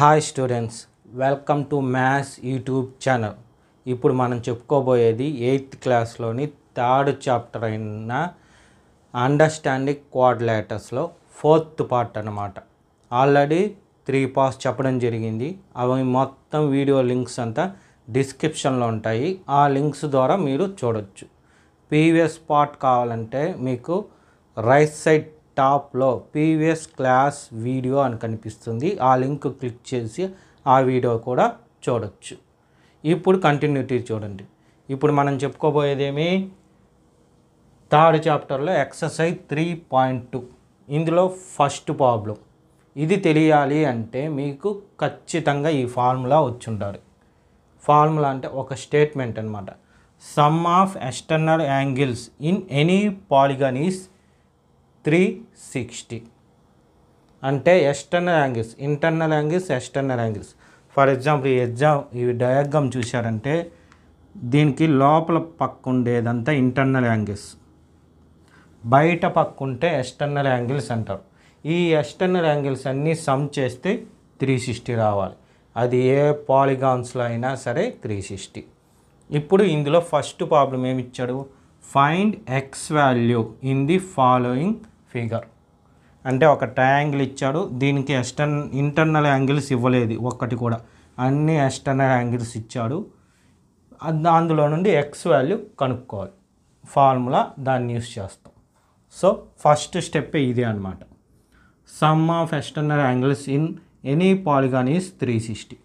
Hi students welcome to maths YouTube channel ఇప్పుడు మనం చెప్పుకోబోయేది ఎయిత్ క్లాస్లోని థర్డ్ చాప్టర్ అయిన అండర్స్టాండింగ్ లెటర్స్లో ఫోర్త్ పార్ట్ అనమాట ఆల్రెడీ త్రీ పార్ట్స్ చెప్పడం జరిగింది అవి మొత్తం వీడియో లింక్స్ అంతా డిస్క్రిప్షన్లో ఉంటాయి ఆ లింక్స్ ద్వారా మీరు చూడొచ్చు ప్రీవియస్ పార్ట్ కావాలంటే మీకు రైట్ సైడ్ టాప్లో ప్రీవియస్ క్లాస్ వీడియో అని కనిపిస్తుంది ఆ లింక్ క్లిక్ చేసి ఆ వీడియో కూడా చూడొచ్చు ఇప్పుడు కంటిన్యూటీ చూడండి ఇప్పుడు మనం చెప్పుకోబోయేదేమి థర్డ్ చాప్టర్లో ఎక్సర్సైజ్ త్రీ పాయింట్ టూ ఇందులో ఫస్ట్ ప్రాబ్లం ఇది తెలియాలి అంటే మీకు ఖచ్చితంగా ఈ ఫార్ములా వచ్చి ఉండాలి ఫార్ములా అంటే ఒక స్టేట్మెంట్ అనమాట sum of external angles in any polygon is three sixty అంటే external angles internal angles external angles for example ఈ ఎగ్జామ్ ఈ డయాగ్రామ్ చూశారంటే దీనికి లోపల పక్క ఉండేదంతా ఇంటర్నల్ యాంగిల్స్ బయట పక్క ఉంటే ఎక్స్టర్నల్ యాంగిల్స్ అంటారు ఈ ఎక్స్టర్నల్ యాంగిల్స్ అన్నీ సమ్ చేస్తే త్రీ సిక్స్టీ రావాలి అది ఏ పాలిగాన్స్లో అయినా సరే త్రీ సిక్స్టీ ఇప్పుడు ఇందులో ఫస్ట్ ప్రాబ్లం ఏమి ఇచ్చాడు find x value in the following figure అంటే ఒక ట్రయాంగిల్ ఇచ్చాడు దీనికి ఎస్టర్న్ ఇంటర్నల్ యాంగిల్స్ ఇవ్వలేదు ఒక్కటి కూడా అన్ని ఎస్టర్నల్ యాంగిల్స్ ఇచ్చాడు అందులో నుండి ఎక్స్ వాల్యూ కనుక్కోవాలి ఫార్ములా దాన్ని యూస్ చేస్తాం సో ఫస్ట్ స్టెప్ ఇదే అనమాట sum of external angles in any polygon is three sixty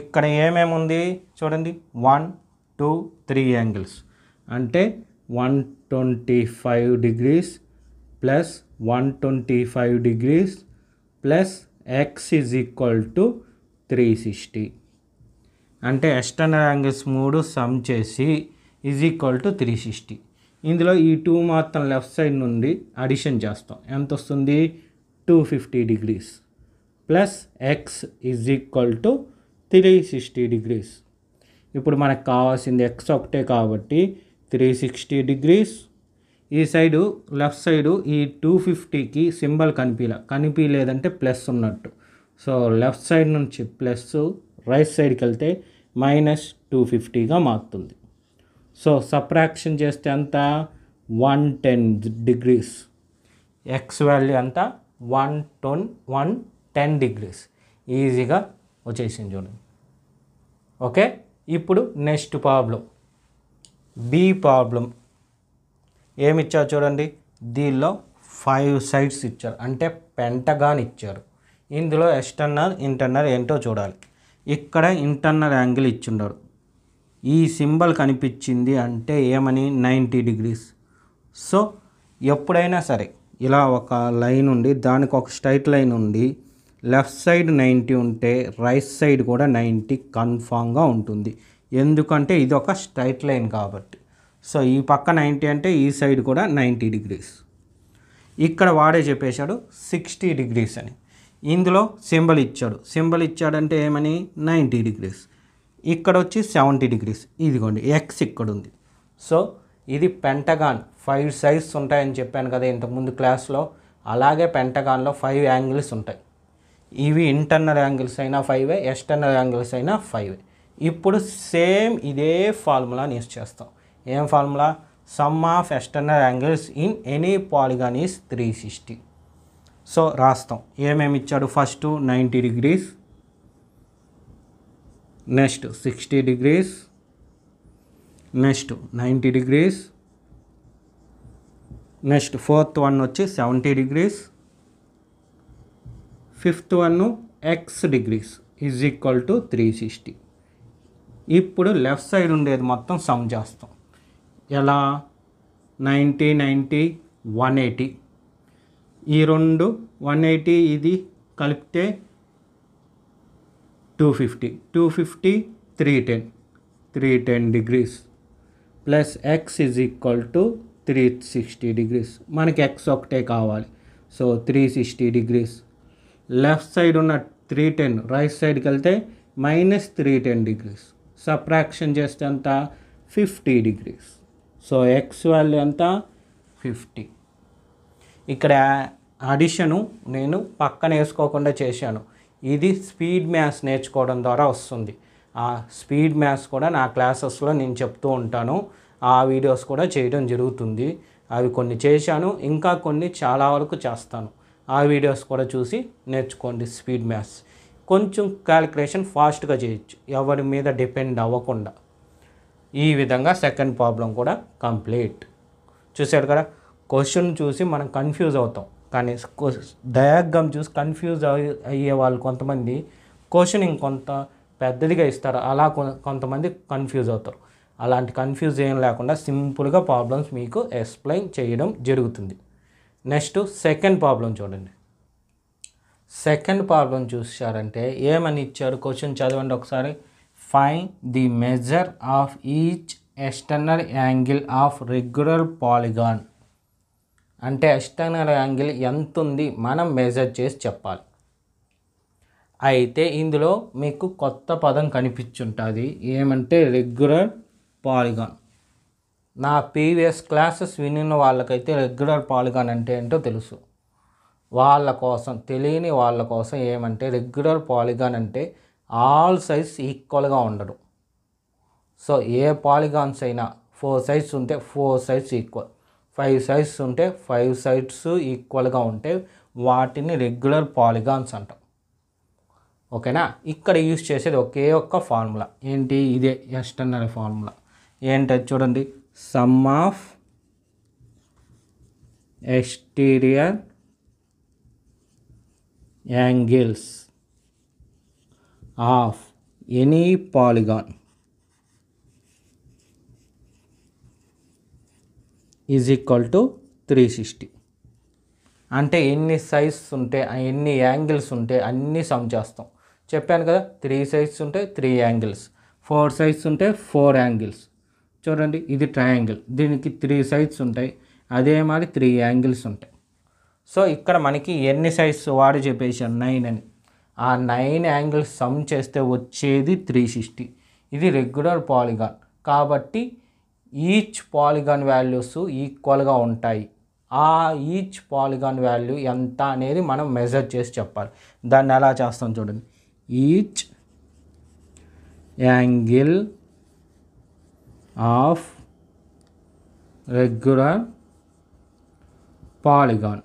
ఇక్కడ ఏమేమి ఉంది చూడండి వన్ టూ త్రీ యాంగిల్స్ అంటే one twenty five degrees plus one twenty five degrees plus x is equal to three sixty అంటే external angles మూడు sum చేసి is equal to three sixty ఇందులో ఈ టూ మాత్రం లెఫ్ట్ సైడ్ నుండి addition చేస్తాం ఎంత వస్తుంది two fifty degrees plus x is equal to three sixty degrees ఇప్పుడు మనకు కావాల్సింది ఎక్స్ ఒకటే కాబట్టి త్రీ సిక్స్టీ డిగ్రీస్ ఈ సైడు లెఫ్ట్ సైడు ఈ టూ ఫిఫ్టీకి సింబల్ కనిపించ కనిపించలేదంటే ప్లస్ ఉన్నట్టు సో లెఫ్ట్ సైడ్ నుంచి ప్లస్ రైట్ సైడ్కి వెళ్తే మైనస్ టూ ఫిఫ్టీగా మారుతుంది సో సప్రాక్షన్ చేస్తే అంత one ten degrees x value అంతా one ten one ten degrees ఈజీగా వచ్చేసింది చూడండి ఓకే ఇప్పుడు నెక్స్ట్ ప్రాబ్లం బి ప్రాబ్లం ఏమి ఇచ్చారు చూడండి దీనిలో ఫైవ్ సైడ్స్ ఇచ్చారు అంటే పెంటగాన్ ఇచ్చారు ఇందులో ఎక్స్టర్నల్ ఇంటర్నల్ ఏంటో చూడాలి ఇక్కడ ఇంటర్నల్ యాంగిల్ ఇచ్చిండరు ఈ సింబల్ కనిపించింది అంటే ఏమని నైంటీ డిగ్రీస్ సో ఎప్పుడైనా సరే ఇలా ఒక లైన్ ఉండి దానికి ఒక స్ట్రైట్ లైన్ ఉండి లెఫ్ట్ సైడ్ నైంటీ ఉంటే రైట్ సైడ్ కూడా నైంటీ కన్ఫామ్గా ఉంటుంది ఎందుకంటే ఇది ఒక స్ట్రైట్ లైన్ కాబట్టి సో ఈ పక్క నైంటీ అంటే ఈ సైడ్ కూడా నైంటీ డిగ్రీస్ ఇక్కడ వాడే చెప్పేశాడు సిక్స్టీ డిగ్రీస్ అని ఇందులో సింబల్ ఇచ్చాడు సింబల్ ఇచ్చాడంటే ఏమని నైంటీ డిగ్రీస్ ఇక్కడ వచ్చి సెవెంటీ డిగ్రీస్ ఇదిగోండి ఎక్స్ ఇక్కడ ఉంది సో ఇది పెంటగాన్ ఫైవ్ సైజ్ ఉంటాయని చెప్పాను కదా ఇంతకుముందు క్లాస్లో అలాగే పెంటగాన్లో ఫైవ్ యాంగిల్స్ ఉంటాయి ఇవి ఇంటర్నల్ యాంగిల్స్ అయినా ఫైవే ఎక్స్టర్నల్ యాంగిల్స్ అయినా ఫైవే ఇప్పుడు సేమ్ ఇదే ఫార్ములాని యూస్ చేస్తాం ఏం formula sum of external angles in any polygon is three sixty so రాస్తాం ఏమేమి ఇచ్చాడు first ninety degrees next sixty degrees next ninety degrees next fourth one వచ్చి seventy degrees fifth one x degrees is equal to three sixty ఇప్పుడు left side ఉండేది మొత్తం some చేస్తాం ఎలా ninety ninety one eighty ఈ రెండు వన్ ఎయిటీ ఇది కలిపితే two fifty two fifty three ten three ten degrees plus x is equal to three sixty degrees మనకి ఎక్స్ ఒకటే కావాలి so three sixty degrees left side ఉన్న త్రీ టెన్ రైట్ సైడ్కి వెళ్తే minus three ten degrees subtraction చేస్తే అంత fifty degrees so x value ఎంత fifty ఇక్కడ అడిషను నేను పక్కన వేసుకోకుండా చేశాను ఇది స్పీడ్ మ్యాథ్స్ నేర్చుకోవడం ద్వారా వస్తుంది ఆ స్పీడ్ మ్యాథ్స్ కూడా నా క్లాసెస్లో నేను చెప్తూ ఉంటాను ఆ వీడియోస్ కూడా చేయడం జరుగుతుంది అవి కొన్ని చేశాను ఇంకా కొన్ని చాలా వరకు చేస్తాను ఆ వీడియోస్ కూడా చూసి నేర్చుకోండి స్పీడ్ మ్యాథ్స్ కొంచెం క్యాలిక్యులేషన్ ఫాస్ట్గా చేయొచ్చు ఎవరి మీద డిపెండ్ అవ్వకుండా ఈ విధంగా సెకండ్ ప్రాబ్లం కూడా కంప్లీట్ చూశాడు కదా క్వశ్చన్ చూసి మనం కన్ఫ్యూజ్ అవుతాం కానీ డయాగ్రామ్ చూసి కన్ఫ్యూజ్ అయ్యే వాళ్ళు కొంతమంది క్వశ్చన్ ఇంకొంత పెద్దదిగా ఇస్తారు అలా కొంతమంది కన్ఫ్యూజ్ అవుతారు అలాంటి కన్ఫ్యూజ్ ఏం లేకుండా సింపుల్గా ప్రాబ్లమ్స్ మీకు ఎక్స్ప్లెయిన్ చేయడం జరుగుతుంది నెక్స్ట్ సెకండ్ ప్రాబ్లం చూడండి సెకండ్ ప్రాబ్లం చూసారంటే ఏమని ఇచ్చారు క్వశ్చన్ చదవండి ఒకసారి find the measure of each external angle of regular polygon అంటే ఎక్స్టర్నల్ యాంగిల్ ఎంత ఉంది మనం మెజర్ చేసి చెప్పాలి అయితే ఇందులో మీకు కొత్త పదం కనిపించుంటుంది ఏమంటే రెగ్యులర్ పాలిగాన్ నా ప్రీవియస్ క్లాసెస్ వినిన వాళ్ళకైతే రెగ్యులర్ పాలిగాన్ అంటే ఏంటో తెలుసు వాళ్ళ కోసం తెలియని వాళ్ళ కోసం ఏమంటే రెగ్యులర్ పాలిగాన్ అంటే ఆల్ సైజ్ ఈక్వల్గా ఉండడు సో ఏ పాలిగాన్స్ అయినా ఫోర్ సైడ్స్ ఉంటే four sides equal five sides ఉంటే ఫైవ్ సైడ్స్ ఈక్వల్గా ఉంటే వాటిని రెగ్యులర్ పాలిగాన్స్ అంటాం ఓకేనా ఇక్కడ యూజ్ చేసేది ఒకే ఒక్క ఫార్ములా ఏంటి ఇదే ఎస్టర్నల్ ఫార్ములా ఏంటది చూడండి sum of exterior angles of any polygon is equal to three sixty అంటే ఎన్ని సైజ్ ఉంటే ఎన్ని యాంగిల్స్ ఉంటే అన్నీ సమ్ చేస్తాం చెప్పాను కదా త్రీ సైజ్ ఉంటే త్రీ యాంగిల్స్ ఫోర్ సైజ్ ఉంటే ఫోర్ యాంగిల్స్ చూడండి ఇది ట్రయాంగిల్ దీనికి త్రీ సైజ్స్ ఉంటాయి అదే మాదిరి త్రీ యాంగిల్స్ ఉంటాయి సో ఇక్కడ మనకి ఎన్ని సైజ్ వాడు చెప్పేసాను నైన్ అని ఆ నైన్ యాంగిల్స్ సమ్ చేస్తే వచ్చేది త్రీ సిక్స్టీ ఇది రెగ్యులర్ పాలిగాన్ కాబట్టి ఈచ్ పాలిగాన్ వాల్యూస్ ఈక్వల్గా ఉంటాయి ఆ ఈచ్ పాలిగాన్ వాల్యూ ఎంత అనేది మనం మెజర్ చేసి చెప్పాలి దాన్ని ఎలా చేస్తాం చూడండి each angle of regular polygon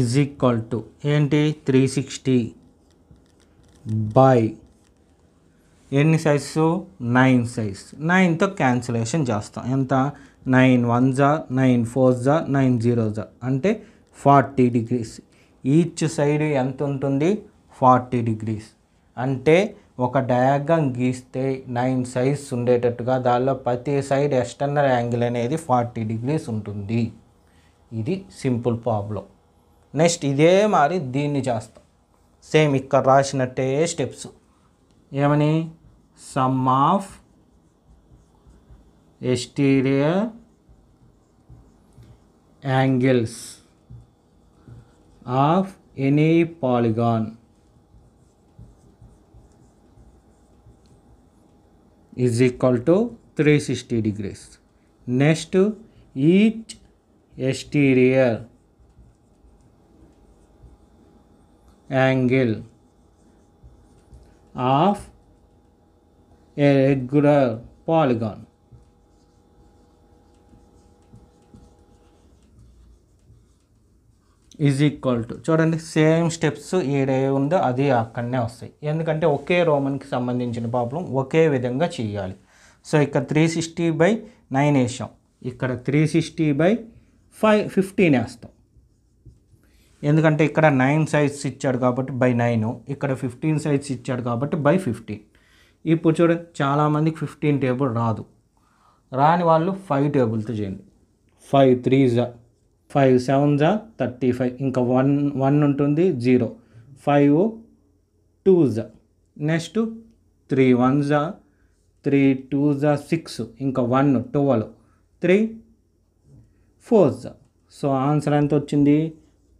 is equal to ఏంటి త్రీ సిక్స్టీ బై ఎన్ని సైజు నైన్ సైజ్ నైన్తో క్యాన్సిలేషన్ చేస్తాం ఎంత నైన్ వన్ జా నైన్ ఫోర్ జా నైన్ జీరో జా అంటే ఫార్టీ డిగ్రీస్ ఈచ్ సైడ్ ఎంత ఉంటుంది ఫార్టీ డిగ్రీస్ అంటే ఒక డయాగ్రామ్ గీస్తే నైన్ సైజ్ ఉండేటట్టుగా దానిలో ప్రతి సైడ్ ఎక్స్టర్నల్ యాంగిల్ అనేది ఫార్టీ డిగ్రీస్ ఉంటుంది ఇది సింపుల్ ప్రాబ్లం నెక్స్ట్ ఇదే మరి దీన్ని చేస్తాం సేమ్ ఇక్కడ రాసినట్టే స్టెప్స్ ఏమని sum of exterior angles of any polygon is equal to 360 degrees. Next, each exterior angle of a regular polygon. Is equal to చూడండి సేమ్ స్టెప్స్ ఏడే ఉందో అది అక్కడనే వస్తాయి ఎందుకంటే ఒకే రోమన్కి సంబంధించిన ప్రాబ్లం ఒకే విధంగా చేయాలి సో ఇక్కడ త్రీ సిక్స్టీ బై నైన్ వేసాం ఇక్కడ three sixty by five fifteen వేస్తాం ఎందుకంటే ఇక్కడ నైన్ సైజ్స్ ఇచ్చాడు కాబట్టి బై నైన్ ఇక్కడ ఫిఫ్టీన్ సైజ్ ఇచ్చాడు కాబట్టి బై ఫిఫ్టీన్ ఇప్పుడు చూడండి చాలామందికి ఫిఫ్టీన్ టేబుల్ రాదు రాని వాళ్ళు ఫైవ్ టేబుల్తో చేయండి ఫైవ్ త్రీ జా ఫైవ్ సెవెన్ జా థర్టీ ఫైవ్ ఇంకా వన్ వన్ ఉంటుంది జీరో ఫైవ్ టూ జా నెక్స్ట్ త్రీ వన్ జా త్రీ టూ జా సిక్స్ ఇంకా వన్ ట్వెల్వ్ త్రీ ఫోర్ జా సో ఆన్సర్ ఎంత వచ్చింది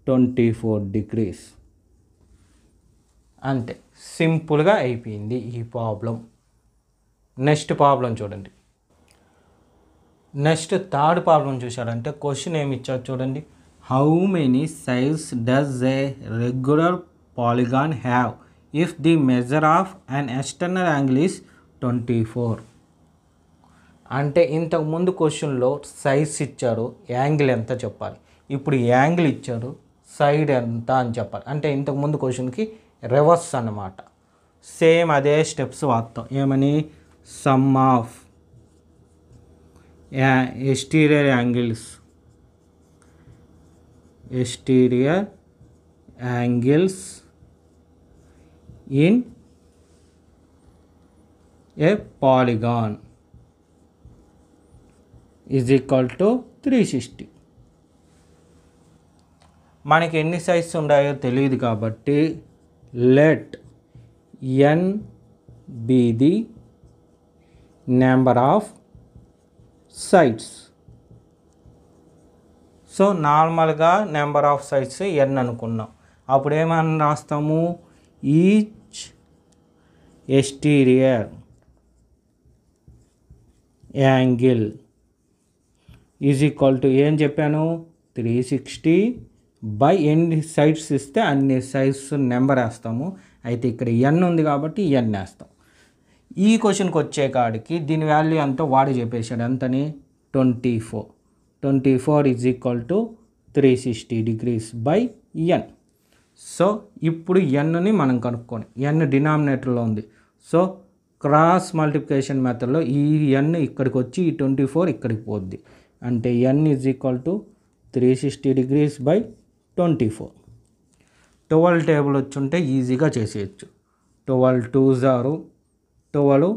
ట్వంటీ ఫోర్ డిగ్రీస్ అంతే సింపుల్గా అయిపోయింది ఈ ప్రాబ్లం నెక్స్ట్ ప్రాబ్లం చూడండి నెక్స్ట్ థర్డ్ ప్రాబ్లం చూశాడంటే క్వశ్చన్ ఏమి ఇచ్చారు చూడండి హౌ మెనీ సైజ్ does a regular polygon have if the measure of and external angle is twenty four అంటే ఇంతకుముందు క్వశ్చన్లో సైజ్ ఇచ్చారు యాంగిల్ ఎంత చెప్పాలి ఇప్పుడు యాంగిల్ ఇచ్చారు సైడ్ ఎంత అని చెప్పాలి అంటే ఇంతకుముందు క్వశ్చన్కి రివర్స్ అనమాట సేమ్ అదే స్టెప్స్ వాక్తాం ఏమని sum of exterior angles exterior angles in a polygon is equal to three sixty మనకి ఎన్ని సైజ్స్ ఉన్నాయో తెలియదు కాబట్టి let n be the number of sides so నార్మల్గా నెంబర్ ఆఫ్ సైట్స్ ఎన్ అనుకున్నాం అప్పుడు ఏమని రాస్తాము each exterior angle is equal to ఏం చెప్పాను త్రీ సిక్స్టీ బై ఎన్ని సైడ్స్ ఇస్తే అన్ని సైడ్స్ నెంబర్ వేస్తాము అయితే ఇక్కడ ఎన్ ఉంది కాబట్టి ఎన్ వేస్తాం ఈ క్వశ్చన్కి వచ్చే కాడికి దీని వాల్యూ ఎంతో వాడు చెప్పేశాడు ఎంతని twenty four twenty four is equal to three sixty degrees by n so ఇప్పుడు ఎన్ని మనం కనుక్కోండి ఎన్ డినామినేటర్లో ఉంది సో క్రాస్ మల్టిప్లికేషన్ మెథడ్లో ఈ ఎన్ ఇక్కడికి వచ్చి ఈ ట్వంటీ ఫోర్ ఇక్కడికి పోద్ది అంటే ఎన్ is equal to three sixty degrees by twenty four twelve table వచ్చి ఉంటే ఈజీగా చేసేయచ్చు టువల్ టూ జారు టువల్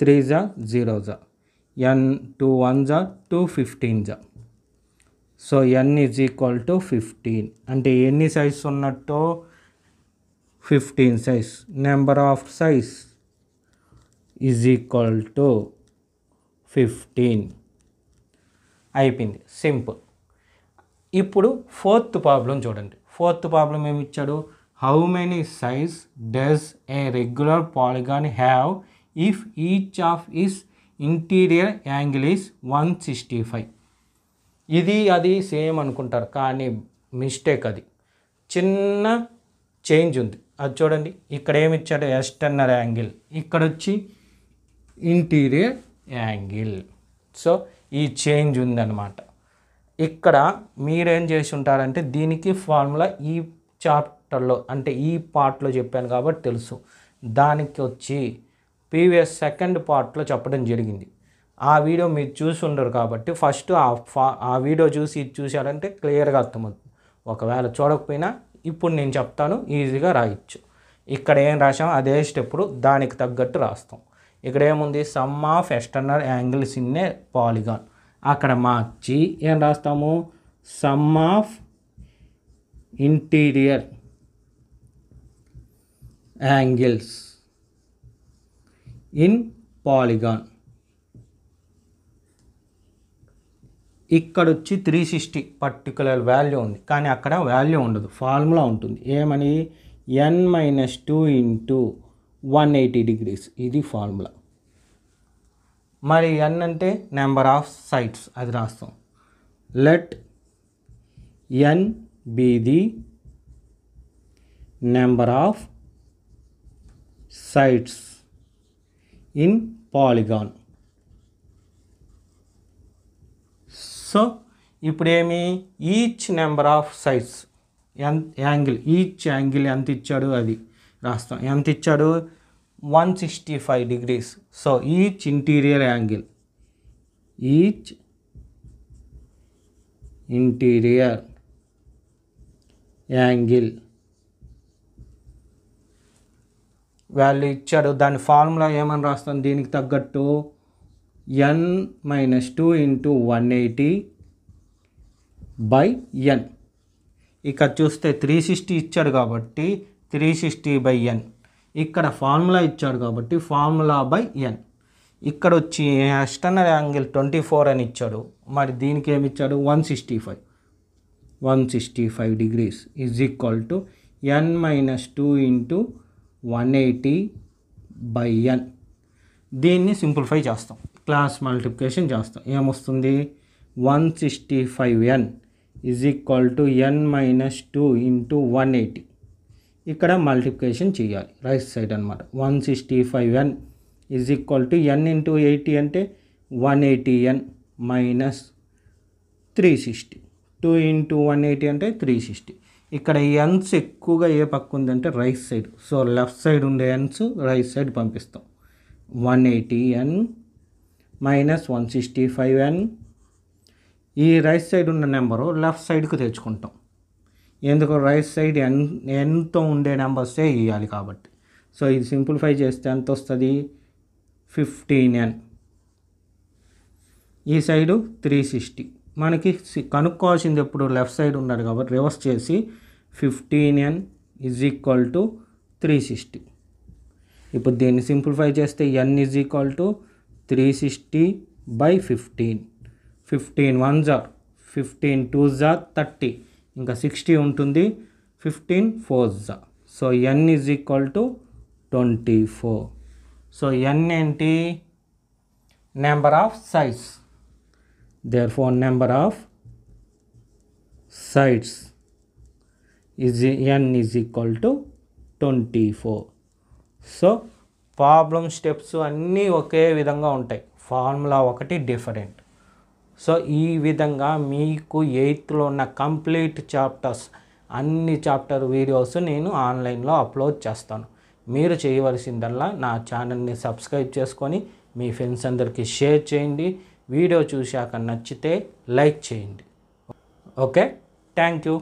త్రీ జా జీరో జా ఎన్ టూ వన్ జా టూ ఫిఫ్టీన్ జా so n is equal to fifteen అంటే ఎన్ని సైజ్ ఉన్నట్టు fifteen size number of size is equal to fifteen అయిపోయింది సింపుల్ ఇప్పుడు ఫోర్త్ ప్రాబ్లం చూడండి ఫోర్త్ ప్రాబ్లం ఏమి ఇచ్చాడు హౌ మెనీ సైజ్ does a regular polygon have if each of is interior angle is one sixty five ఇది అది same అనుకుంటారు కానీ మిస్టేక్ అది చిన్న చేంజ్ ఉంది అది చూడండి ఇక్కడ ఏమి ఇచ్చాడు యాంగిల్ ఇక్కడ వచ్చి ఇంటీరియర్ యాంగిల్ సో ఈ చేంజ్ ఉందన్నమాట ఇక్కడ మీరేం చేసి ఉంటారంటే దీనికి ఫార్ములా ఈ చాప్టర్లో అంటే ఈ పార్ట్లో చెప్పాను కాబట్టి తెలుసు దానికి వచ్చి ప్రీవియస్ సెకండ్ పార్ట్లో చెప్పడం జరిగింది ఆ వీడియో మీరు చూసి ఉండరు కాబట్టి ఫస్ట్ ఆ ఫా ఆ వీడియో చూసి ఇది చూశారంటే క్లియర్గా అర్థమవుతుంది ఒకవేళ చూడకపోయినా ఇప్పుడు నేను చెప్తాను ఈజీగా రాయొచ్చు ఇక్కడ ఏం రాసాం అదే స్టెప్పుడు దానికి తగ్గట్టు రాస్తాం ఇక్కడ ఏముంది sum of external angles in a polygon అక్కడ మార్చి ఏం రాస్తాము sum of interior angles in polygon ఇక్కడ వచ్చి త్రీ సిక్స్టీ పర్టికులర్ వాల్యూ ఉంది కానీ అక్కడ వాల్యూ ఉండదు ఫార్ములా ఉంటుంది ఏమని n minus two into one eighty degrees ఇది ఫార్ములా మరి ఎన్ అంటే నెంబర్ ఆఫ్ సైట్స్ అది రాస్తాం let n be the number of sides in polygon so ఇప్పుడేమి ఈచ్ నెంబర్ ఆఫ్ సైట్స్ ఎంత యాంగిల్ ఈచ్ యాంగిల్ ఎంత ఇచ్చాడు అది రాస్తాం ఎంత ఇచ్చాడు 165 degrees. So each interior angle, each interior angle value ఇచ్చాడు దాని ఫార్ములా ఏమని రాస్తాను దీనికి తగ్గట్టు n minus two into one eighty by n ఇక చూస్తే త్రీ సిక్స్టీ ఇచ్చాడు కాబట్టి త్రీ సిక్స్టీ బై ఎన్ ఇక్కడ ఫార్ములా ఇచ్చాడు కాబట్టి ఫార్ములా బై ఎన్ ఇక్కడ వచ్చి ఎక్స్టర్నల్ యాంగిల్ ట్వంటీ ఫోర్ అని ఇచ్చాడు మరి దీనికి ఏమి ఇచ్చాడు one sixty five one sixty five degrees is equal to n minus two into one eighty by n దీన్ని సింప్లిఫై చేస్తాం క్లాస్ మల్టిప్లికేషన్ చేస్తాం ఏమొస్తుంది one sixty five n is equal to n minus two into one eighty ఇక్కడ multiplication చేయాలి right side అనమాట one sixty five n is equal to n into eighty అంటే one eighty n minus three sixty two into one eighty అంటే three sixty ఇక్కడ n's ఎక్కువగా ఏ పక్క ఉందంటే right side so left side ఉండే ఎన్స్ రైట్ సైడ్ పంపిస్తాం one eighty n minus one sixty five n ఈ రైట్ సైడ్ ఉన్న నెంబరు లెఫ్ట్ సైడ్కి తెచ్చుకుంటాం ఎందుకు రైట్ సైడ్ ఎన్ ఎంత ఉండే నెంబర్సే ఇవ్వాలి కాబట్టి సో ఇది సింప్లిఫై చేస్తే ఎంత వస్తుంది ఫిఫ్టీన్ ఎన్ ఈ సైడు త్రీ సిక్స్టీ మనకి కనుక్కోవాల్సింది ఎప్పుడు లెఫ్ట్ సైడ్ ఉన్నారు కాబట్టి రివర్స్ చేసి fifteen n is equal to three sixty ఇప్పుడు దీన్ని సింప్లిఫై చేస్తే n is equal to three sixty by fifteen fifteen one జార్ ఫిఫ్టీన్ టూ జార్ థర్టీ ఇంకా సిక్స్టీ ఉంటుంది fifteen fours so n is equal to twenty four so n ఏంటి number of sides therefore number of sides is n is equal to twenty four so problem steps అన్నీ ఒకే విధంగా ఉంటాయి formula ఒకటి different so ఈ విధంగా మీకు ఎయిత్లో ఉన్న కంప్లీట్ చాప్టర్స్ అన్ని చాప్టర్ వీడియోస్ నేను ఆన్లైన్లో అప్లోడ్ చేస్తాను మీరు చేయవలసిందల్లా నా ఛానల్ని సబ్స్క్రైబ్ చేసుకొని మీ ఫ్రెండ్స్ అందరికీ షేర్ చేయండి వీడియో చూశాక నచ్చితే లైక్ చేయండి ఓకే థ్యాంక్ యూ